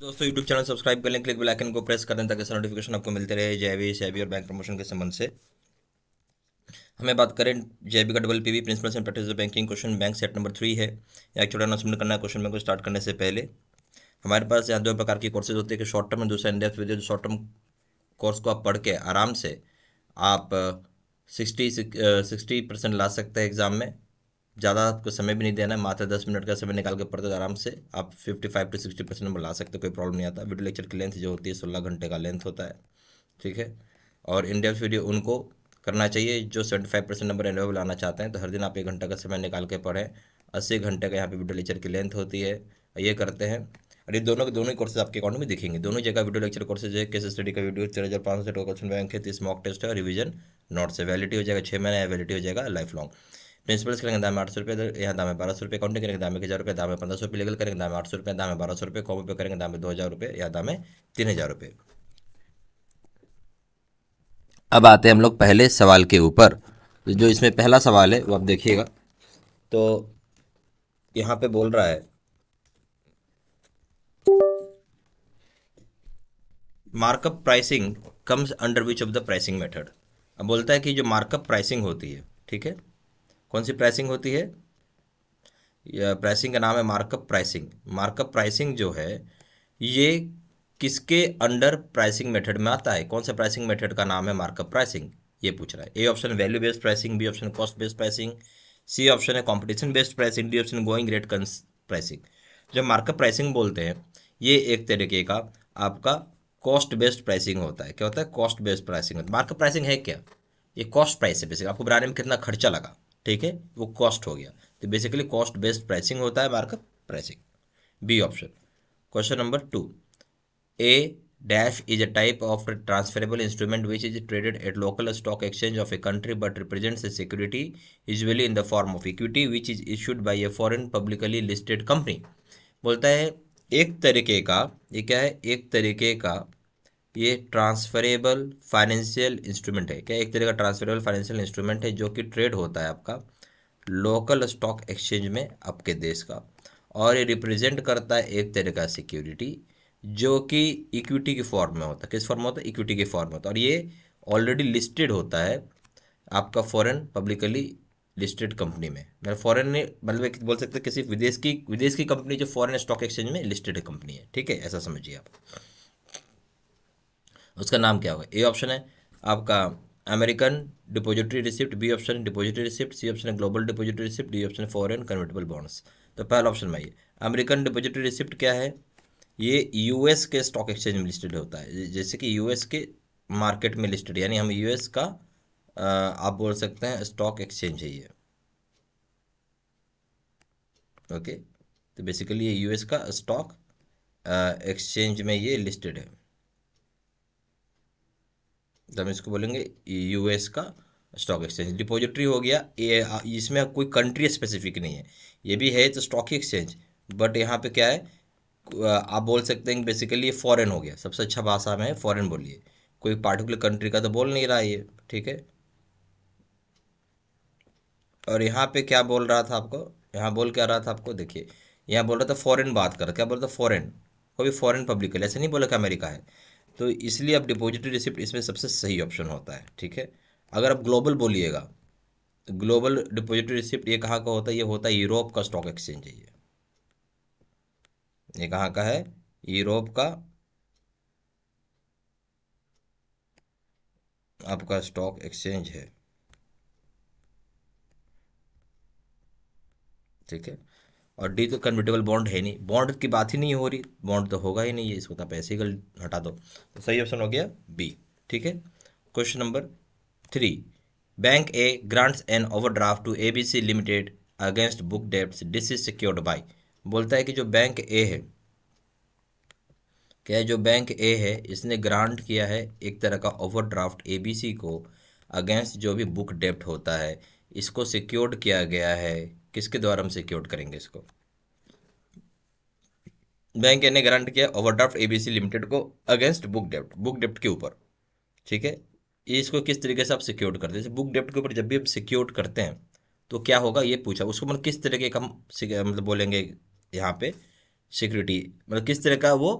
दोस्तों YouTube channel subscribe कर लें क्लिक बेल आइकन को प्रेस कर दें ताकि नोटिफिकेशन आपको मिलते रहे जैवी सैबी और बैंक प्रमोशन के संबंध से हमें बात करें जेबी का double V principle and practice banking question bank set number three है या एक छोटा अनाउंसमेंट करना है क्वेश्चन बैंक को स्टार्ट करने से पहले हमारे पास यहाँ दो प्रकार के कोर्सेज होते हैं कि शॉर्ट टर्म और दूसरा in depth with short term course को आप पढ़ के आराम से आप सिक्सटी सिक्सटी परसेंट ला सकते हैं एग्ज़ाम में ज़्यादा आपको समय भी नहीं देना है मात्र दस मिनट का समय निकाल के पढ़ते आराम से आप fifty five to sixty percent number ला सकते हो कोई प्रॉब्लम नहीं आता वीडियो लेक्चर की लेंथ जो होती है सोलह घंटे का लेंथ होता है ठीक है और इंडिया वीडियो उनको करना चाहिए जो seventy five percent number anyway लाना चाहते हैं तो हर दिन आप एक घंटा का समय निकाल के पढ़ें अस्सी घंटे का यहाँ पे वीडियो लेक्चर की लेंथ होती है ये करते हैं और ये दोनों के दोनों ही कोर्सेज आपके अकाउंट में दिखेंगे दोनों जगह वीडियो लेक्चर कोर्सेज है केस स्टडी का वीडियो चार हज़ार पाँच सौ क्वेश्चन बैंक है तीस मॉक टेस्ट है और रिवीजन नोट से वैलिटी हो जाएगा छः महीने वैलिटी हो जाएगा लाइफ लॉन्ग प्रिंसिपल करेंगे दाम आठ सौ रुपये यहाँ दाम है बारह सौ रुपये काउंटिंग करेंगे दाम एक हज़ार रुपये दाम है पंद्रह सौ रुपये लीगल करेंगे दाम आठ सौ रुपये दाम है बारह सौ रुपये कॉम पे करेंगे दाम दो हज़ार रुपये या दाम है तीन हज़ार रुपये अब आते हैं हम लोग पहले सवाल के ऊपर जो इसमें पहला सवाल है वो आप देखिएगा तो यहाँ पे बोल रहा है markup pricing comes under which of the pricing method अब बोलता है कि जो मार्कअप प्राइसिंग होती है ठीक है कौन सी प्राइसिंग होती है प्राइसिंग का नाम है मार्कअप प्राइसिंग मार्कअप प्राइसिंग जो है ये किसके अंडर प्राइसिंग मेथड में आता है कौन सा प्राइसिंग मेथड का नाम है मार्कअप प्राइसिंग ये पूछ रहा है A option value based pricing B option cost based pricing C option है competition based pricing D option going rate कंस प्राइसिंग जब मार्कअप प्राइसिंग बोलते हैं ये एक तरीके का आपका कॉस्ट बेस्ड प्राइसिंग होता है क्या होता है cost based pricing markup pricing है क्या ये कॉस्ट प्राइस है बेसिक आपको बनाने में कितना खर्चा लगा ठीक है वो कॉस्ट हो गया तो बेसिकली कॉस्ट बेस्ड प्राइसिंग होता है markup pricing B option question number two a dash is a type of transferable instrument which is traded at local stock exchange of a country but represents a security usually in the form of equity which is issued by a foreign publicly listed company बोलता है एक तरीके का ये क्या है एक तरीके का ये ट्रांसफरेबल फाइनेंशियल इंस्ट्रूमेंट है क्या एक तरह का ट्रांसफरेबल फाइनेंशियल इंस्ट्रूमेंट है जो कि ट्रेड होता है आपका लोकल स्टॉक एक्सचेंज में आपके देश का और ये रिप्रेजेंट करता है एक तरह का सिक्योरिटी जो कि इक्विटी के फॉर्म में होता है किस फॉर्म में होता है इक्विटी के फॉर्म में होता है और ये ऑलरेडी लिस्टेड होता है आपका फॉरेन पब्लिकली लिस्टेड कंपनी में मतलब फॉरेन मतलब बोल सकते किसी विदेश की विदेश की कंपनी जो फॉरेन स्टॉक एक्सचेंज में लिस्टेड कंपनी है ठीक है ऐसा समझिए आप उसका नाम क्या होगा ए ऑप्शन है आपका American depository receipt B option depository receipt C option है global depository receipt D option foreign convertible bonds तो पहला ऑप्शन में ये अमेरिकन डिपोजिटरी रिसिप्ट क्या है ये यूएस के स्टॉक एक्सचेंज में लिस्टेड होता है जैसे कि यूएस के मार्केट में लिस्टेड यानी हम यूएस का आप बोल सकते हैं स्टॉक एक्सचेंज है ये ओके तो बेसिकली ये यूएस का स्टॉक एक्सचेंज में ये लिस्टेड है तो हम इसको बोलेंगे यूएस का स्टॉक एक्सचेंज डिपोजिटरी हो गया ये इसमें कोई कंट्री स्पेसिफिक नहीं है ये भी है तो स्टॉक एक्सचेंज बट यहाँ पे क्या है आप बोल सकते हैं बेसिकली ये फॉरेन हो गया सबसे अच्छा भाषा में फॉरेन बोलिए कोई पार्टिकुलर कंट्री का तो बोल नहीं रहा ये ठीक है और यहाँ पे क्या बोल रहा था आपको यहाँ बोल क्या रहा था आपको देखिए यहाँ बोल रहा था फॉरेन बात कर क्या बोल रहा था फॉरेन कोई फॉरेन पब्लिक ऐसे नहीं बोला कि अमेरिका है तो इसलिए अब डिपॉजिटरी रिसिप्ट इसमें सबसे सही ऑप्शन होता है ठीक है अगर आप ग्लोबल बोलिएगा ग्लोबल डिपॉजिटरी रिसिप्ट ये कहाँ का होता है ये होता है यूरोप का स्टॉक एक्सचेंज है ये ये कहाँ का है यूरोप का आपका स्टॉक एक्सचेंज है ठीक है और डी तो कन्वर्टेबल बॉन्ड है नहीं बॉन्ड की बात ही नहीं हो रही बॉन्ड तो होगा ही नहीं है इसको तो पैसे ही हटा दो तो सही ऑप्शन हो गया बी ठीक है question number three bank A grants an overdraft to A B C limited against book डेप्ट डिस इज सिक्योर्ड बाई बोलता है कि जो बैंक ए है क्या जो बैंक ए है इसने ग्रांट किया है एक तरह का ओवरड्राफ्ट ए बी सी को अगेंस्ट जो भी बुक डेप्ट होता है इसको सिक्योर्ड किया गया है किसके द्वारा हम सिक्योर्ड करेंगे इसको बैंक ने ग्रांट किया ओवरड्राफ्ट एबीसी लिमिटेड को अगेंस्ट बुक डेप्ट बुक डेप्ट के ऊपर ठीक है इसको किस तरीके से आप सिक्योर करते हैं बुक डेप्ट के ऊपर जब भी हम सिक्योर करते हैं तो क्या होगा ये पूछा उसको मतलब किस तरीके का हम मतलब बोलेंगे यहाँ पे सिक्योरिटी मतलब किस तरह का वो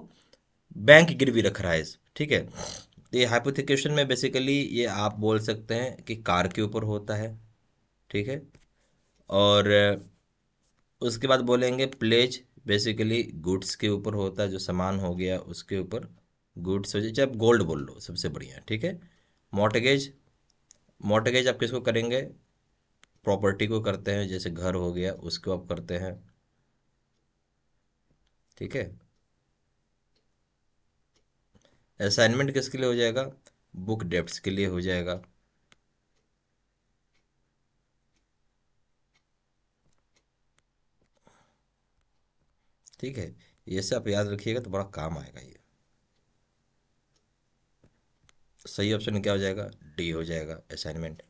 बैंक गिरवी रख रहा है ठीक है तो ये हाइपोथिकेशन में बेसिकली ये आप बोल सकते हैं कि कार के ऊपर होता है ठीक है और उसके बाद बोलेंगे प्लेज बेसिकली गुड्स के ऊपर होता है जो सामान हो गया उसके ऊपर गुड्स हो जाए आप गोल्ड बोल लो सबसे बढ़िया ठीक है मोटगेज मोटगेज आप किसको करेंगे प्रॉपर्टी को करते हैं जैसे घर हो गया उसको आप करते हैं ठीक है असाइनमेंट किसके लिए हो जाएगा बुक डेप्ट के लिए हो जाएगा ठीक है ऐसे आप याद रखिएगा तो बड़ा काम आएगा ये सही ऑप्शन क्या हो जाएगा डी हो जाएगा असाइनमेंट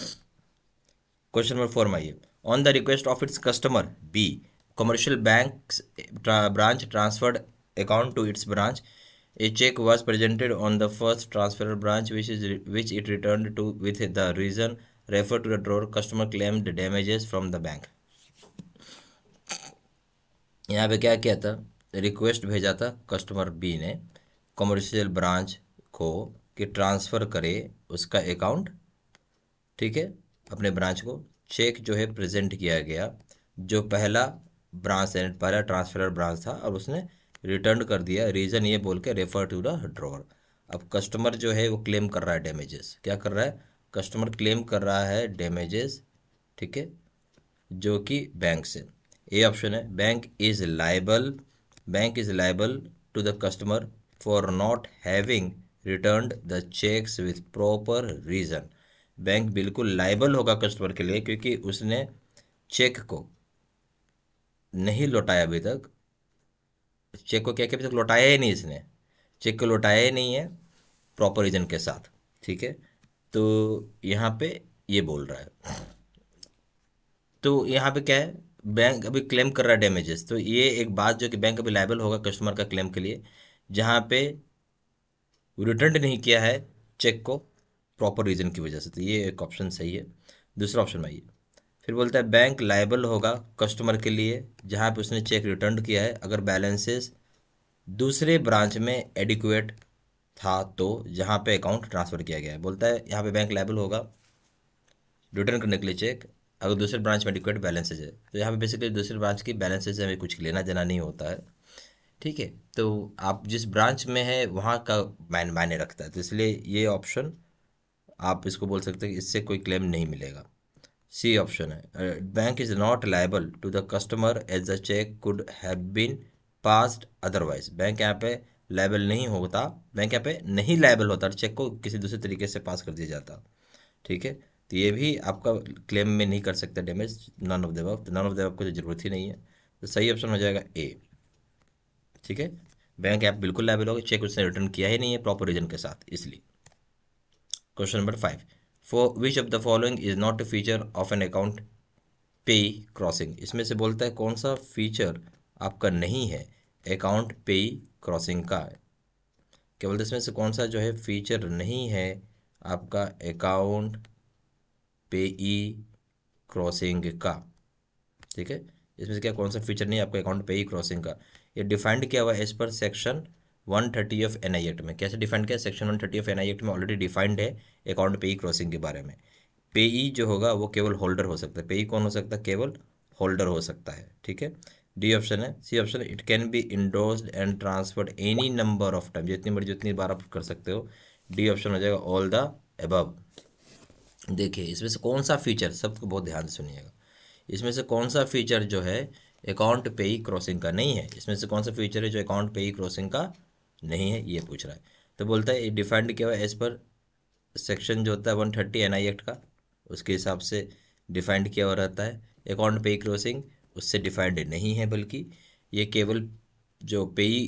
क्वेश्चन नंबर फोर में on the request of its customer B commercial bank branch transferred account to its branch a cheque was presented on the first transfer branch which is which it return to with the reason refer to the drawer customer claimed damages from the bank यहाँ पे क्या किया था request भेजा था customer B ने commercial branch को कि ट्रांसफ़र करे उसका अकाउंट ठीक है अपने ब्रांच को चेक जो है प्रेजेंट किया गया जो पहला ब्रांच है पहला ट्रांसफर ब्रांच था और उसने रिटर्न कर दिया रीज़न ये बोल के रेफर टू द ड्रॉवर अब कस्टमर जो है वो क्लेम कर रहा है डैमेजेस क्या कर रहा है कस्टमर क्लेम कर रहा है डैमेजेस ठीक है जो कि बैंक से ए ऑप्शन है bank is liable bank is liable to the customer for not having return the cheques with proper reason bank बिल्कुल लाइबल होगा कस्टमर के लिए क्योंकि उसने चेक को नहीं लौटाया अभी तक चेक को क्या कि अभी तक लौटाया ही नहीं इसने चेक को लौटाया ही नहीं है प्रॉपर रीजन के साथ ठीक है तो यहाँ पे ये बोल रहा है तो यहाँ पे क्या है बैंक अभी क्लेम कर रहा है डैमेजेस तो ये एक बात जो कि बैंक अभी लाइबल होगा कस्टमर का क्लेम के लिए जहाँ पे रिटर्न नहीं किया है चेक को प्रॉपर रीज़न की वजह से तो ये एक ऑप्शन सही है दूसरा ऑप्शन में ये फिर बोलता है बैंक लाइबल होगा कस्टमर के लिए जहाँ पे उसने चेक रिटर्न किया है अगर बैलेंसेस दूसरे ब्रांच में एडिकुएट था तो जहाँ पे अकाउंट ट्रांसफ़र किया गया है बोलता है यहाँ पे बैंक लाइबल होगा रिटर्न करने के लिए चेक अगर दूसरे ब्रांच में डिक्वेट बैलेंसेज है तो यहाँ पे बेसिकली दूसरे ब्रांच की बैलेंसेज हमें कुछ लेना देना नहीं होता है ठीक है तो आप जिस ब्रांच में है वहाँ का मान मायने रखता है तो इसलिए ये ऑप्शन आप इसको बोल सकते हैं इससे कोई क्लेम नहीं मिलेगा सी ऑप्शन है bank is not liable to the customer as the cheque could have been passed otherwise bank यहाँ पे लाइबल नहीं होता बैंक यहाँ पे नहीं लाइबल होता चेक को किसी दूसरे तरीके से पास कर दिया जाता ठीक है तो ये भी आपका क्लेम में नहीं कर सकता डैमेज नन ऑफ देव तो नन ऑफ दबाव आपको जरूरत ही नहीं है तो सही ऑप्शन हो जाएगा ए ठीक है बैंक ऐप बिल्कुल लाइबल होगा चेक उसने रिटर्न किया ही नहीं है प्रॉपर रीजन के साथ इसलिए question number five for which of the following is not a feature of an account payee crossing इसमें से बोलता है कौन सा फीचर आपका नहीं है अकाउंट पे क्रॉसिंग का क्या बोलते इसमें से कौन सा जो है फीचर नहीं है आपका अकाउंट पे ई क्रॉसिंग का ठीक है इसमें से क्या कौन सा फीचर नहीं आपका अकाउंट पे ई क्रॉसिंग का ये डिफाइंड किया हुआ है इस पर section one thirty of N I act में कैसे डिफाइंड किया section one thirty of N I act में ऑलरेडी डिफाइंड है अकाउंट पे ई क्रॉसिंग के बारे में पे ई e जो होगा वो केवल होल्डर हो सकता है पे ई e कौन हो सकता है केवल होल्डर हो सकता है ठीक है डी ऑप्शन है C option it can be endorsed and transferred any number of time जितनी मर्जी जितनी बार आप कर सकते हो डी ऑप्शन हो जाएगा ऑल द एबव देखिए इसमें से कौन सा फीचर सबको बहुत ध्यान से सुनिएगा इसमें से कौन सा फीचर जो है अकाउंट पे ही क्रॉसिंग का नहीं है इसमें से कौन सा फीचर है जो अकाउंट पे ही क्रॉसिंग का नहीं है ये पूछ रहा है तो बोलता है डिफाइंड किया हुआ एज पर सेक्शन जो होता है one thirty N I act का उसके हिसाब से डिफाइंड किया हुआ रहता है अकाउंट पे ही क्रॉसिंग उससे डिफाइंड नहीं है बल्कि ये केवल जो पेई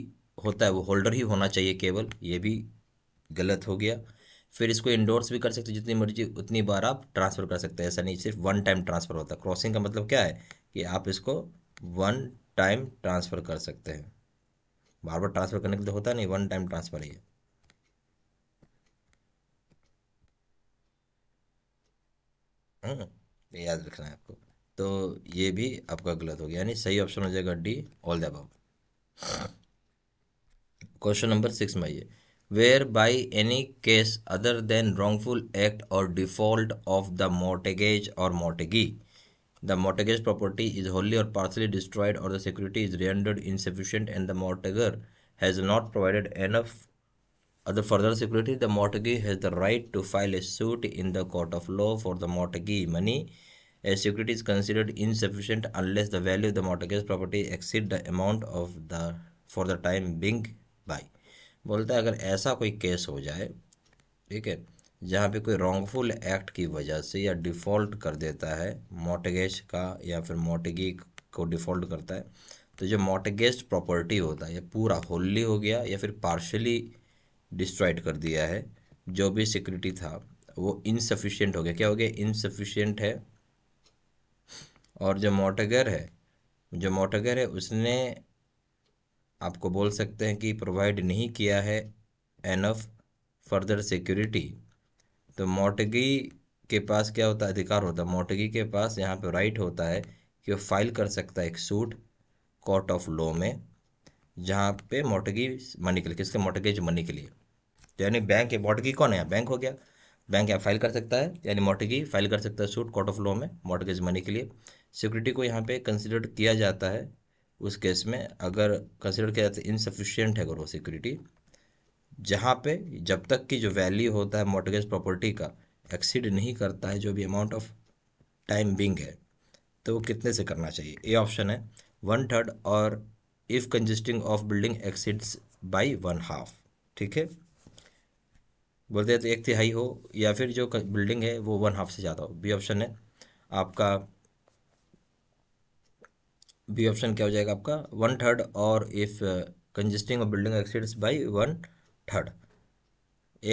होता है वो होल्डर ही होना चाहिए केवल ये भी गलत हो गया फिर इसको इंडोर्स भी कर सकते हो जितनी मर्जी उतनी बार आप ट्रांसफ़र कर सकते हैं ऐसा नहीं सिर्फ वन टाइम ट्रांसफ़र होता है क्रॉसिंग का मतलब क्या है कि आप इसको वन टाइम ट्रांसफ़र कर सकते हैं बार बार ट्रांसफ़र करने के लिए तो होता नहीं वन टाइम ट्रांसफ़र ही है हम्म, याद रखना है आपको तो ये भी आपका गलत हो गया यानी सही ऑप्शन हो जाएगा डी ऑल द अब क्वेश्चन नंबर सिक्स में आइए where by any case other than wrongful act or default of the mortgage or mortgagee the mortgage property is wholly or partially destroyed or the security is rendered insufficient and the mortgagor has not provided enough other further security the mortgagee has the right to file a suit in the court of law for the mortgagee money a security is considered insufficient unless the value of the mortgage property exceed the amount of the for the time being by बोलता है अगर ऐसा कोई case हो जाए ठीक है जहाँ पे कोई रॉन्गफुल एक्ट की वजह से या डिफ़ॉल्ट कर देता है मोटगेज का या फिर मोटगी को डिफ़ॉल्ट करता है तो जो मोटगेज प्रॉपर्टी होता है या पूरा होल्ली हो गया या फिर पार्शली डिस्ट्रॉयड कर दिया है जो भी सिक्योरिटी था वो इनसफिशियंट हो गया क्या हो गया इनसफिशियंट है और जो मोटगर है जो मोटगर है उसने आपको बोल सकते हैं कि प्रोवाइड नहीं किया है एनफ फर्दर सिक्योरिटी तो मोटगी के पास क्या होता है अधिकार होता है मोटगी के पास यहाँ पे राइट होता है कि वो फाइल कर सकता है एक सूट कोर्ट ऑफ लॉ में जहाँ पे मोटगी मनी के लिए किसके मोटगेज मनी के लिए तो यानी बैंक है मोटगी कौन है बैंक हो गया बैंक यहाँ फाइल कर सकता है यानी मोटगी फाइल कर सकता है सूट कोर्ट ऑफ लॉ में मोटगेज मनी के लिए सिक्योरिटी को यहाँ पे कंसिडर किया जाता है उस केस में अगर कंसिडर किया जाता है इनसफिशियंट है ग्रो सिक्योरिटी जहाँ पे जब तक कि जो वैल्यू होता है मोटगेज प्रॉपर्टी का एक्सीड नहीं करता है जो भी अमाउंट ऑफ टाइम बिंग है तो वो कितने से करना चाहिए ए ऑप्शन है वन थर्ड और if consisting of building exceeds by one half ठीक है बोलते हैं तो एक तिहाई हो या फिर जो बिल्डिंग है वो वन हाफ से ज़्यादा हो बी ऑप्शन है आपका बी ऑप्शन क्या हो जाएगा आपका वन थर्ड और if consisting of building exceeds by one third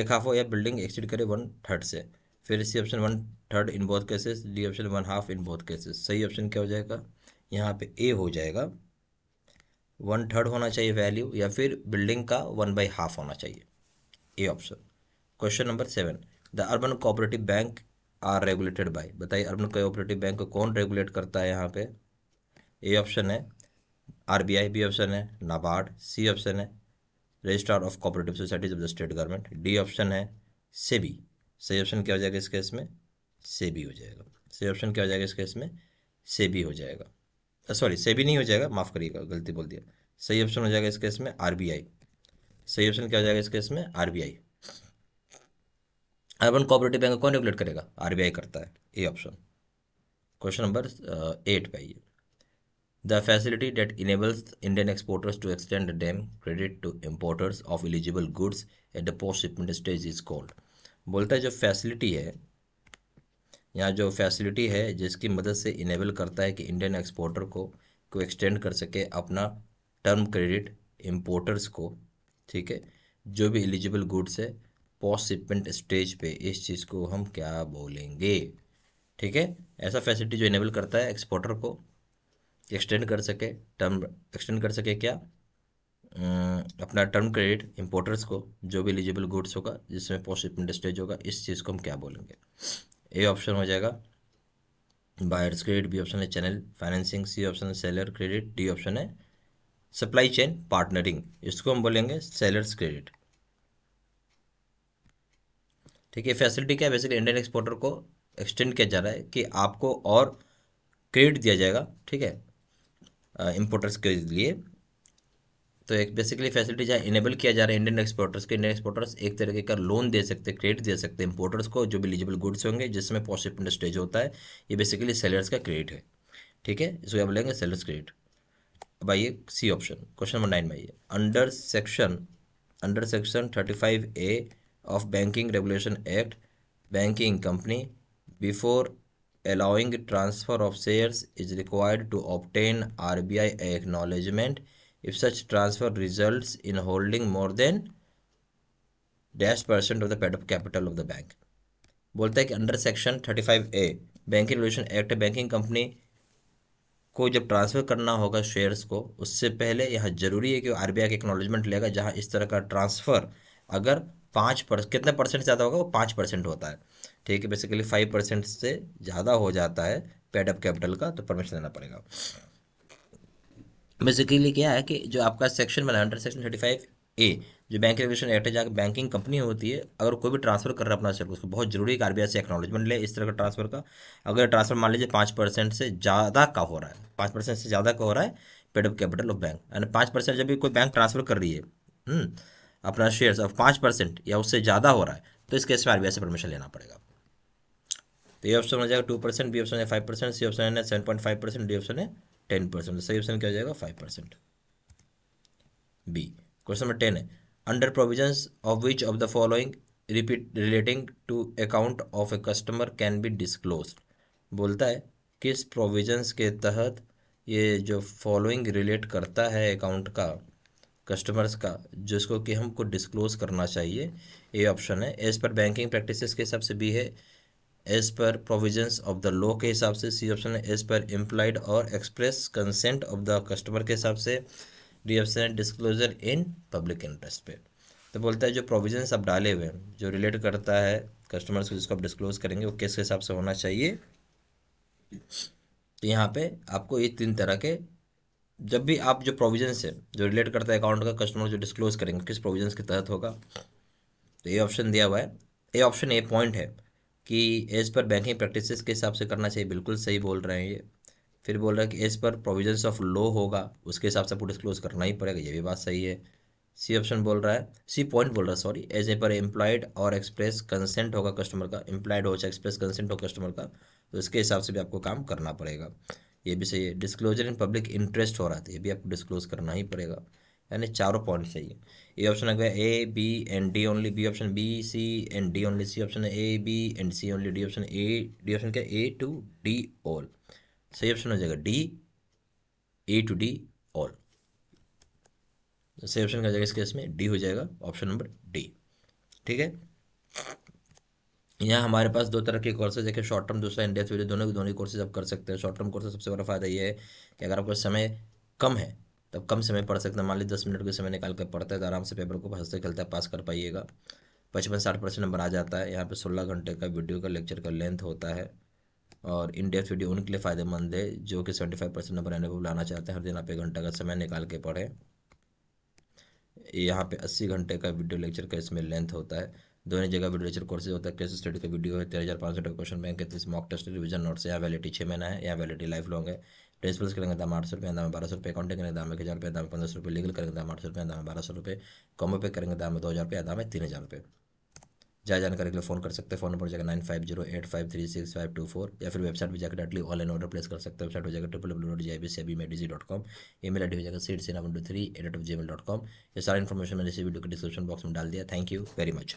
एक हाफ हो या बिल्डिंग एक्सीड करे वन थर्ड से फिर C option one third in both cases D option one half in both cases सही ऑप्शन क्या हो जाएगा यहाँ पे ए हो जाएगा वन थर्ड होना चाहिए वैल्यू या फिर बिल्डिंग का वन बाई हाफ होना चाहिए A option question number seven the urban cooperative bank are regulated by बताइए अर्बन कोऑपरेटिव बैंक को कौन रेगुलेट करता है यहाँ पे ए ऑप्शन है आरबीआई बी ऑप्शन है नाबार्ड सी ऑप्शन है registrar of cooperative societies of the state government D option है सेबी सही ऑप्शन क्या हो जाएगा इस केस में सेबी हो जाएगा सही ऑप्शन क्या हो जाएगा इस केस में सेबी हो जाएगा सॉरी सेबी नहीं हो जाएगा माफ़ करिएगा गलती बोल दिया सही ऑप्शन हो जाएगा इस केस में आरबीआई सही ऑप्शन क्या हो जाएगा इस केस में आरबीआई अर्बन कोऑपरेटिव बैंक कौन रेगुलेट करेगा आरबीआई करता है A option question number eight पाइए the facility that enables Indian exporters to extend the DAM credit to importers of eligible goods at the post shipment stage is called. बोलता है जो facility है यहाँ जो फैसिलिटी है जिसकी मदद से इनेबल करता है कि इंडियन एक्सपोर्टर को को एक्सटेंड कर सके अपना टर्म क्रेडिट इम्पोर्टर्स को ठीक है जो भी एलिजिबल गुड्स है पोस्ट शिपमेंट स्टेज पे इस चीज़ को हम क्या बोलेंगे ठीक है ऐसा फैसिलिटी जो इनेबल करता है एक्सपोर्टर को एक्सटेंड कर सके टर्म एक्सटेंड कर सके क्या अं, अपना टर्म क्रेडिट इम्पोर्टर्स को जो भी एलिजिबल गुड्स होगा जिसमें पोस्ट स्टेज होगा इस चीज़ को हम क्या बोलेंगे ए ऑप्शन हो जाएगा बायर्स क्रेडिट बी ऑप्शन है चैनल फाइनेंसिंग सी ऑप्शन है सेलर क्रेडिट डी ऑप्शन है सप्लाई चेन पार्टनरिंग इसको हम बोलेंगे सेलर्स क्रेडिट ठीक है फैसिलिटी क्या है बेसिकली इंडियन एक्सपोर्टर को एक्सटेंड किया जा रहा है कि आपको और क्रेडिट दिया जाएगा ठीक है इम्पोर्टर्स के लिए तो एक बेसिकली फैसिलिटी जहाँ इनेबल किया जा रहा है इंडियन एक्सपोर्टर्स के इंडियन एक्सपोर्टर्स एक तरीके का लोन दे सकते हैं क्रेडिट दे सकते हैं इंपोर्टर्स को जो भी एलिजिबल गुड्स होंगे जिसमें पॉजिटिव स्टेज होता है ये बेसिकली सेलर्स का क्रेडिट है ठीक है इसको क्या लेंगे सेलर्स क्रेडिट अब आइए C option question number nine में आइए under section under section thirty five A of banking regulation act banking company before allowing transfer of shares is required to obtain RBI acknowledgement if such transfer results in holding more than dash percent of the paid up capital of the bank बोलता है कि under section 35 A banking regulation act banking company को जब transfer करना होगा shares को उससे पहले यह ज़रूरी है कि आर बी आई का एक्नॉलेजमेंट लेगा जहाँ इस तरह का ट्रांसफ़र अगर पाँच परसेंट कितने परसेंट ज़्यादा होगा वो पाँच परसेंट होता है ठीक है बेसिकली फाइव परसेंट से ज़्यादा हो जाता है पेड अप कैपिटल का तो परमिशन देना पड़ेगा बेसिकली क्या है कि जो आपका सेक्शन बना under section thirty five A जो बैंक रेगुलेशन एक्ट है जहाँ बैंकिंग कंपनी होती है अगर कोई भी ट्रांसफर कर रहा है अपना शेयर उसको बहुत जरूरी है आरबीआई से एक्नॉलेजमेंट ले इस तरह का ट्रांसफर का अगर ट्रांसफर मान लीजिए पाँच परसेंट से ज़्यादा का हो रहा है पाँच परसेंट से ज़्यादा का हो रहा है paid up capital of bank यानी पाँच परसेंट जब भी कोई बैंक ट्रांसफर कर रही है हम्म, अपना शेयर पाँच परसेंट या उससे ज़्यादा हो रहा है तो इस केस में आरबीआई से परमिशन लेना पड़ेगा तो ये ऑप्शन हो जाएगा टू परसेंट बी ऑप्शन है फाइव परसेंट सी ऑप्शन है seven point five percent D option है टेन परसेंट तो सही ऑप्शन क्या हो जाएगा five percent B question number ten है under provision of which of the following repeat relating to account of a customer can be disclose बोलता है किस प्रोविजन्स के तहत ये जो फॉलोइंग रिलेट करता है अकाउंट का कस्टमर्स का जिसको कि हमको डिस्क्लोज करना चाहिए ए ऑप्शन है एज पर बैंकिंग प्रैक्टिसेस के हिसाब से बी है एज पर प्रोविजंस ऑफ द लॉ के हिसाब से सी ऑप्शन है एज पर इम्प्लाइड और express consent of the customer के हिसाब से D option disclosure disclosure in public interest पे तो बोलता है जो प्रोविजंस आप डाले हुए हैं जो रिलेट करता है कस्टमर्स को जिसको आप डिस्क्लोज करेंगे वो किस हिसाब से होना चाहिए तो यहाँ पे आपको ये तीन तरह के जब भी आप जो प्रोविजंस है जो रिलेट करता है अकाउंट का कस्टमर जो डिस्क्लोज करेंगे किस प्रोविजंस के तहत होगा तो ये ऑप्शन दिया हुआ है ए ऑप्शन ए पॉइंट है कि एज़ पर बैंकिंग प्रैक्टिसेस के हिसाब से करना चाहिए बिल्कुल सही बोल रहे हैं ये फिर बोल रहा है कि as per provision of law होगा उसके हिसाब से आपको डिस्क्लोज करना ही पड़ेगा ये भी बात सही है सी ऑप्शन बोल रहा है सी पॉइंट बोल रहा है sorry as a per employed और एक्सप्रेस कंसेंट होगा कस्टमर का एम्प्लॉयड हो चाहे एक्सप्रेस कंसेंट हो कस्टमर का तो इसके हिसाब से भी आपको काम करना पड़ेगा ये भी सही है डिस्क्लोजर इन पब्लिक इंटरेस्ट हो रहा था तो ये भी आपको डिस्क्लोज करना ही पड़ेगा અને ચારે પોઈન્ટ જોઈએ એ ઓપ્શન અગવા A B and D only B option B C and D only C option A B and C only D option A D option કે એ ટુ ડી ઓલ સહી option હો જશે D A to D all સહી option થઈ જશે કેસમે D હો જશે option number D ઠીક હે યહાં હમારે પાસ દો તરહ કે કોર્સેસ હૈ કે શોર્ટ ટર્મ દોસા ઇન્ડિયાસ વિધે દોનો કે દોનો કોર્સેસ અપ કર સકતે હે શોર્ટ ટર્મ કોર્સેસ સબસે બڑا ફાયદા યે હે કે અગર આપકો સમય કમ હે तब कम समय पढ़ सकते हैं मान लीजिए दस मिनट का समय निकाल कर पढ़ता है तो आराम से पेपर को हंसते खेलता पास कर पाइएगा पचपन साठ परसेंट नंबर आ जाता है यहाँ पे सोलह घंटे का वीडियो का लेक्चर का लेंथ होता है और इन डेप्थ वीडियो उनके लिए फ़ायदेमंद है जो कि seventy five percent number enable लाना चाहते हैं हर दिन आप एक घंटा का समय निकाल के पढ़ें यहाँ पे अस्सी घंटे का वीडियो लेक्चर का इसमें लेंथ होता है दोनों जगह वीडियो लेक्चर कोर्सेज होता है कैसे स्टडी का वीडियो है तेरह हज़ार पाँच सौ क्वेश्चन बैंक तीस मॉक टेस्ट रिविजन नोट्स यहाँ वैलिटी छः महीना है यहाँ वैलिटी लाइफ लॉन्ग है ड्रेस करेंगे दाम आठ सौ रुपये दाम बारह सौ रुपये कॉन्टेक्ट करेंगे दाम एक हज़ार रुपये दाम पंद्रह सौ रुपये लीगल करेंगे दाम आठ सौ रुपये दाम बारह सौ रुपये कॉमो पे करेंगे दाम दो हज़ार रुपये दाम है तीन हज़ार रुपये जहाँ जानकारी के लिए फ़ोन कर सकते हैं फोन नंबर जाएगा nine five zero eight five three six five two four या फिर वेबसाइट पर जाकर डायरेक्टली ऑनलाइन ऑर्डर प्लेस कर सकते हैं वेबसाइट हो जाएगा triple W dot G C B G dot com email ID हो जाएगा सीट C two three eight eight Gmail dot com ये सारा इन्फॉर्मेशन मैंने इसी वीडियो के डिस्क्रिप्शन बॉक्स में डाल दिया थैंक यू वेरी मच